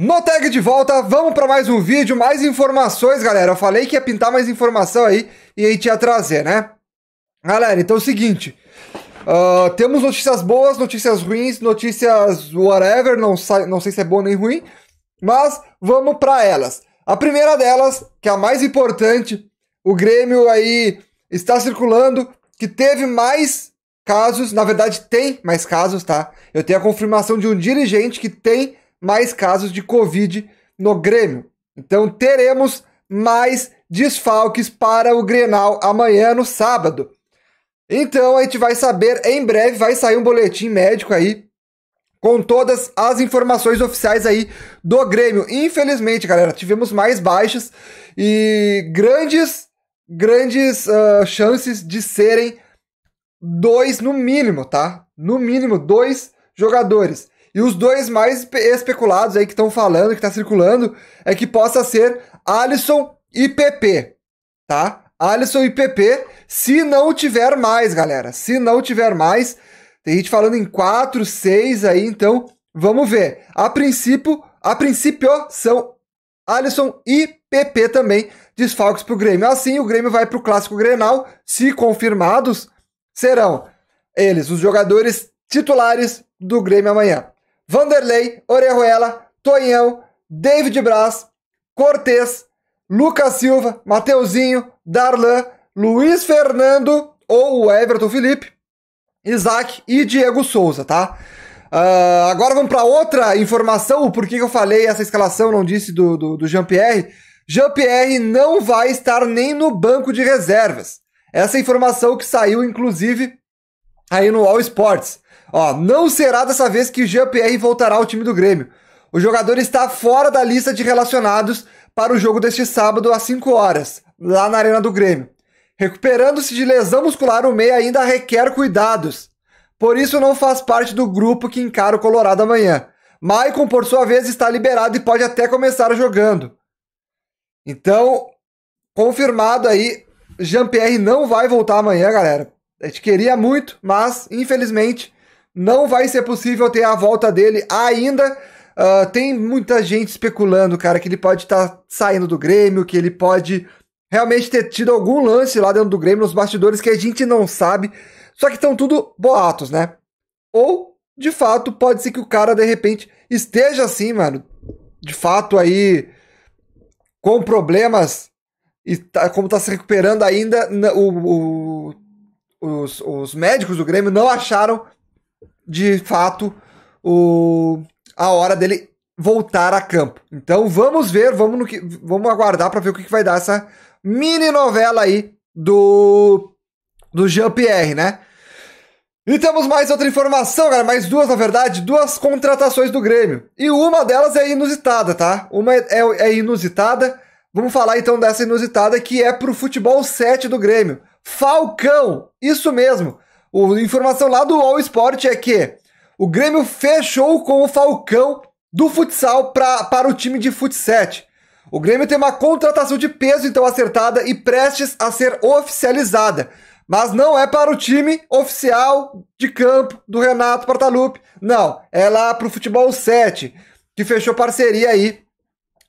No tag de volta, vamos para mais um vídeo, mais informações, galera. Eu falei que ia pintar mais informação aí e a gente ia trazer, né? Galera, então é o seguinte. Uh, temos notícias boas, notícias ruins, notícias whatever, não, não sei se é boa nem ruim, mas vamos para elas. A primeira delas, que é a mais importante, o Grêmio aí está circulando que teve mais casos, na verdade tem mais casos, tá? Eu tenho a confirmação de um dirigente que tem mais casos de Covid no Grêmio. Então teremos mais desfalques para o Grenal amanhã no sábado. Então a gente vai saber em breve, vai sair um boletim médico aí com todas as informações oficiais aí do Grêmio. Infelizmente, galera, tivemos mais baixas e grandes, grandes uh, chances de serem dois no mínimo, tá? No mínimo dois jogadores. E os dois mais especulados aí que estão falando, que tá circulando, é que possa ser Alisson e PP, tá? Alisson e PP, se não tiver mais, galera. Se não tiver mais, tem gente falando em 4, 6 aí, então vamos ver. A princípio, a princípio são Alisson e PP também desfalques para o Grêmio. Assim, o Grêmio vai para o Clássico Grenal, se confirmados, serão eles os jogadores titulares do Grêmio amanhã. Vanderlei, Orejuela, Tonhão, David Braz, Cortez, Lucas Silva, Mateuzinho, Darlan, Luiz Fernando ou o Everton Felipe, Isaac e Diego Souza, tá? Uh, agora vamos para outra informação, o porquê que eu falei essa escalação, não disse do, do, do Jean-Pierre. Jean-Pierre não vai estar nem no banco de reservas. Essa é informação que saiu, inclusive, aí no All Sports. Ó, não será dessa vez que Jean-Pierre voltará ao time do Grêmio. O jogador está fora da lista de relacionados para o jogo deste sábado às 5 horas, lá na Arena do Grêmio. Recuperando-se de lesão muscular, o meia ainda requer cuidados. Por isso não faz parte do grupo que encara o Colorado amanhã. Maicon, por sua vez, está liberado e pode até começar jogando. Então, confirmado aí, Jean-Pierre não vai voltar amanhã, galera. A gente queria muito, mas infelizmente não vai ser possível ter a volta dele ainda. Uh, tem muita gente especulando, cara, que ele pode estar tá saindo do Grêmio, que ele pode realmente ter tido algum lance lá dentro do Grêmio, nos bastidores, que a gente não sabe. Só que estão tudo boatos, né? Ou, de fato, pode ser que o cara, de repente, esteja assim, mano. De fato, aí, com problemas, e tá, como tá se recuperando ainda, o, o, os, os médicos do Grêmio não acharam de fato o, a hora dele voltar a campo. Então vamos ver, vamos, no que, vamos aguardar para ver o que, que vai dar essa mini novela aí do, do Jean-Pierre, né? E temos mais outra informação, cara, mais duas, na verdade, duas contratações do Grêmio. E uma delas é inusitada, tá? Uma é, é, é inusitada. Vamos falar então dessa inusitada que é pro futebol 7 do Grêmio. Falcão, isso mesmo. O, informação lá do All Sport é que o Grêmio fechou com o Falcão do futsal pra, para o time de futset. O Grêmio tem uma contratação de peso então acertada e prestes a ser oficializada. Mas não é para o time oficial de campo do Renato Portaluppi. Não, é lá para o Futebol 7, que fechou parceria aí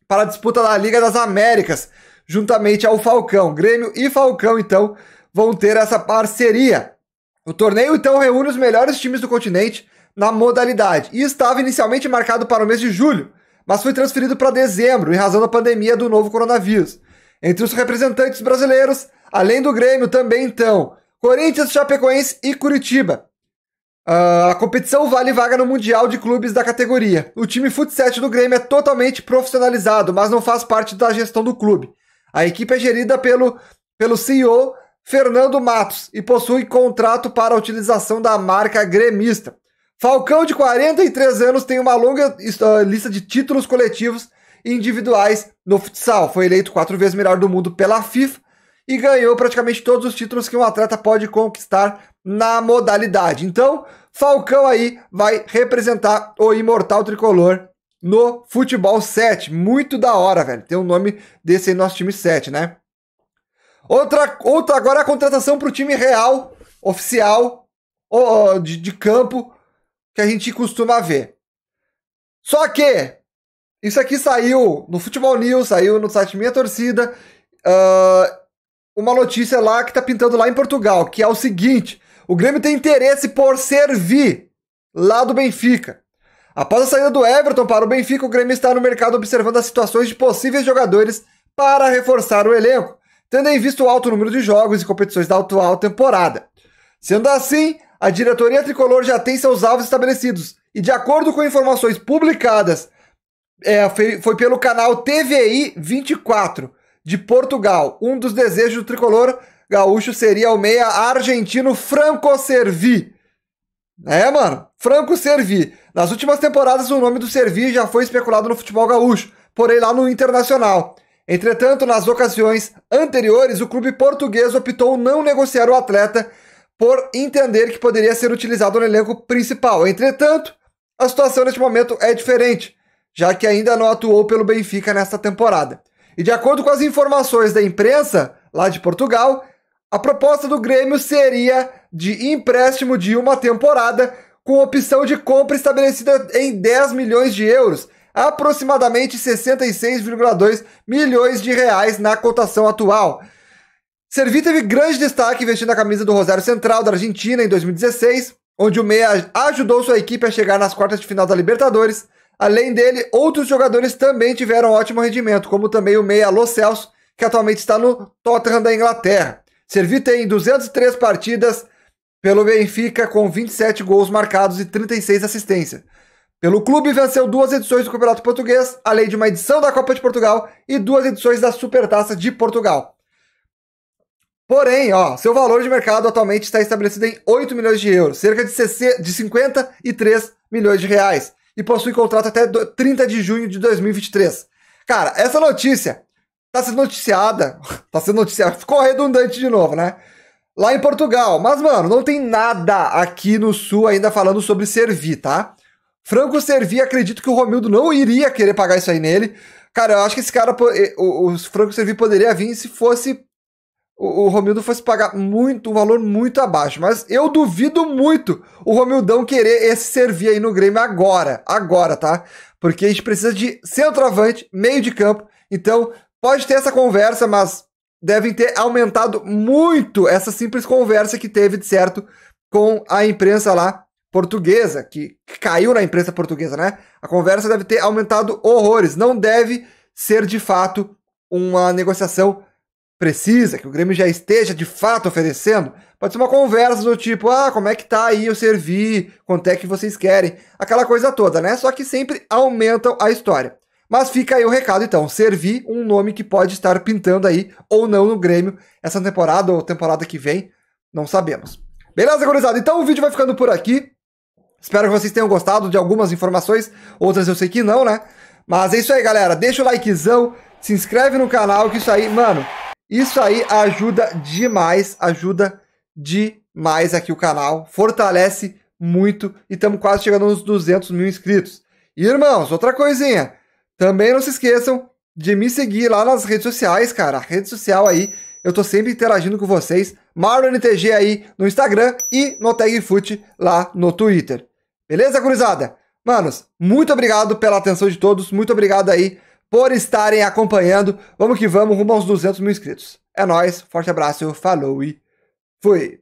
para a disputa da Liga das Américas, juntamente ao Falcão. Grêmio e Falcão, então, vão ter essa parceria. O torneio então reúne os melhores times do continente na modalidade e estava inicialmente marcado para o mês de julho, mas foi transferido para dezembro em razão da pandemia do novo coronavírus. Entre os representantes brasileiros, além do Grêmio, também então Corinthians, Chapecoense e Curitiba. Uh, a competição vale vaga no Mundial de Clubes da categoria. O time futsal do Grêmio é totalmente profissionalizado, mas não faz parte da gestão do clube. A equipe é gerida pelo, pelo CEO Fernando Matos e possui contrato para a utilização da marca gremista. Falcão, de 43 anos, tem uma longa ah, lista de títulos coletivos e individuais no futsal. Foi eleito quatro vezes melhor do mundo pela FIFA e ganhou praticamente todos os títulos que um atleta pode conquistar na modalidade. Então, Falcão aí vai representar o imortal tricolor no futebol 7. Muito da hora, velho. Tem o um nome desse aí, nosso time 7, né? Outra, outra agora é a contratação para o time real, oficial, de, de campo, que a gente costuma ver. Só que isso aqui saiu no Futebol News, saiu no site Minha Torcida, uh, uma notícia lá que tá pintando lá em Portugal, que é o seguinte: o Grêmio tem interesse por servir lá do Benfica. Após a saída do Everton para o Benfica, o Grêmio está no mercado observando as situações de possíveis jogadores para reforçar o elenco tendo em vista o alto número de jogos e competições da atual temporada. Sendo assim, a diretoria tricolor já tem seus alvos estabelecidos e, de acordo com informações publicadas, é, foi, foi pelo canal TVI 24 de Portugal, um dos desejos do tricolor gaúcho seria o meia argentino Franco Servi. É, mano, Franco Servi. Nas últimas temporadas, o nome do Servi já foi especulado no futebol gaúcho, porém lá no Internacional. Entretanto, nas ocasiões anteriores, o clube português optou não negociar o atleta por entender que poderia ser utilizado no elenco principal. Entretanto, a situação neste momento é diferente, já que ainda não atuou pelo Benfica nesta temporada. E de acordo com as informações da imprensa lá de Portugal, a proposta do Grêmio seria de empréstimo de uma temporada com opção de compra estabelecida em 10 milhões de euros aproximadamente 66,2 milhões de reais na cotação atual. Servi teve grande destaque vestindo a camisa do Rosário Central da Argentina em 2016, onde o Meia ajudou sua equipe a chegar nas quartas de final da Libertadores. Além dele, outros jogadores também tiveram ótimo rendimento, como também o Meia Lo Celso, que atualmente está no Tottenham da Inglaterra. Servi tem 203 partidas pelo Benfica, com 27 gols marcados e 36 assistências. Pelo clube, venceu duas edições do Campeonato Português, além de uma edição da Copa de Portugal e duas edições da Supertaça de Portugal. Porém, ó, seu valor de mercado atualmente está estabelecido em 8 milhões de euros, cerca de, de 53 milhões de reais, e possui contrato até 30 de junho de 2023. Cara, essa notícia está sendo noticiada, está sendo noticiada, ficou redundante de novo, né? Lá em Portugal, mas mano, não tem nada aqui no sul ainda falando sobre servir, tá? Franco Servi, acredito que o Romildo não iria querer pagar isso aí nele. Cara, eu acho que esse cara, eh, o, o Franco Servi poderia vir se fosse. O, Romildo fosse pagar muito, um valor muito abaixo. Mas eu duvido muito o Romildão querer esse servir aí no Grêmio agora. Agora, tá? Porque a gente precisa de centroavante, meio de campo. Então, pode ter essa conversa, mas devem ter aumentado muito essa simples conversa que teve, de certo, com a imprensa lá portuguesa, que, caiu na imprensa portuguesa, né? A conversa deve ter aumentado horrores. Não deve ser de fato uma negociação precisa, que o Grêmio já esteja de fato oferecendo, pode ser uma conversa do tipo, ah, como é que tá aí eu servi, quanto é que vocês querem, aquela coisa toda, né? Só que sempre aumentam a história. Mas fica aí o recado então, servir um nome que pode estar pintando aí ou não no Grêmio essa temporada ou temporada que vem, não sabemos. Beleza, gurizada? Então o vídeo vai ficando por aqui. Espero que vocês tenham gostado de algumas informações, outras eu sei que não, né? Mas é isso aí, galera. Deixa o likezão, se inscreve no canal, que isso aí, mano, isso aí ajuda demais, ajuda demais aqui o canal, fortalece muito e estamos quase chegando nos 200 mil inscritos. E, irmãos, outra coisinha, também não se esqueçam de me seguir lá nas redes sociais, cara. A rede social aí, eu tô sempre interagindo com vocês. MaroNTG aí no Instagram e no TagFoot lá no Twitter. Beleza, gurizada? Manos, muito obrigado pela atenção de todos, muito obrigado aí por estarem acompanhando. Vamos que vamos, rumo aos 200 mil inscritos. É nóis, forte abraço, falou e fui!